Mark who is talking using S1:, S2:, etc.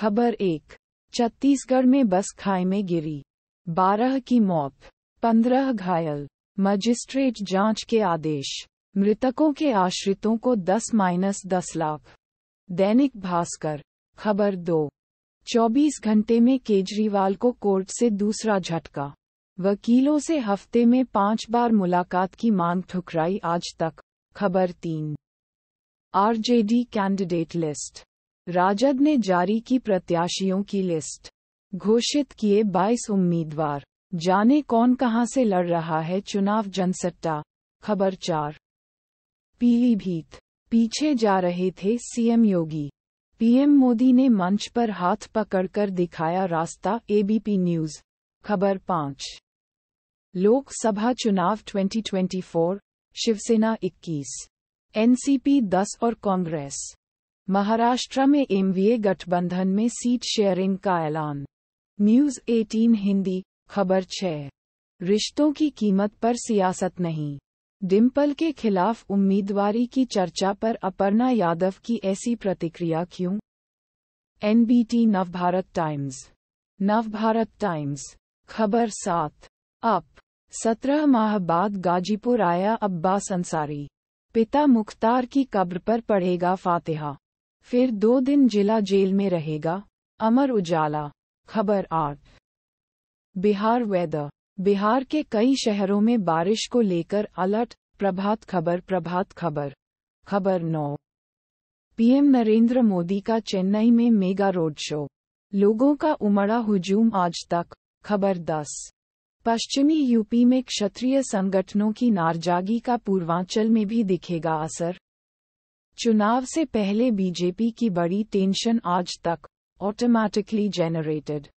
S1: खबर एक छत्तीसगढ़ में बस खाई में गिरी बारह की मौत पंद्रह घायल मजिस्ट्रेट जांच के आदेश मृतकों के आश्रितों को दस माइनस दस लाख दैनिक भास्कर खबर दो चौबीस घंटे में केजरीवाल को कोर्ट से दूसरा झटका वकीलों से हफ्ते में पांच बार मुलाकात की मांग ठुकराई आज तक खबर तीन आरजेडी कैंडिडेट लिस्ट राजद ने जारी की प्रत्याशियों की लिस्ट घोषित किए 22 उम्मीदवार जाने कौन कहां से लड़ रहा है चुनाव जनसट्टा खबर चार पीलीभीत पीछे जा रहे थे सीएम योगी पीएम मोदी ने मंच पर हाथ पकड़कर दिखाया रास्ता एबीपी न्यूज खबर पाँच लोकसभा चुनाव 2024 शिवसेना 21 एनसीपी 10 और कांग्रेस महाराष्ट्र में एमवीए गठबंधन में सीट शेयरिंग का ऐलान न्यूज 18 हिंदी खबर छः रिश्तों की कीमत पर सियासत नहीं डिम्पल के खिलाफ उम्मीदवारी की चर्चा पर अपर्णा यादव की ऐसी प्रतिक्रिया क्यों NBT Navbharat Times Navbharat Times खबर सात अप सत्रह माह बाद गाजीपुर आया अब्बास अंसारी पिता मुख्तार की कब्र पर पढ़ेगा फातिहा फिर दो दिन जिला जेल में रहेगा अमर उजाला खबर आठ बिहार वेदर बिहार के कई शहरों में बारिश को लेकर अलर्ट प्रभात खबर प्रभात खबर खबर नौ पीएम नरेंद्र मोदी का चेन्नई में मेगा रोड शो लोगों का उमड़ा हुजूम आज तक खबर दस पश्चिमी यूपी में क्षत्रिय संगठनों की नारजागी का पूर्वांचल में भी दिखेगा असर चुनाव से पहले बीजेपी की बड़ी टेंशन आज तक ऑटोमैटिकली जनरेटेड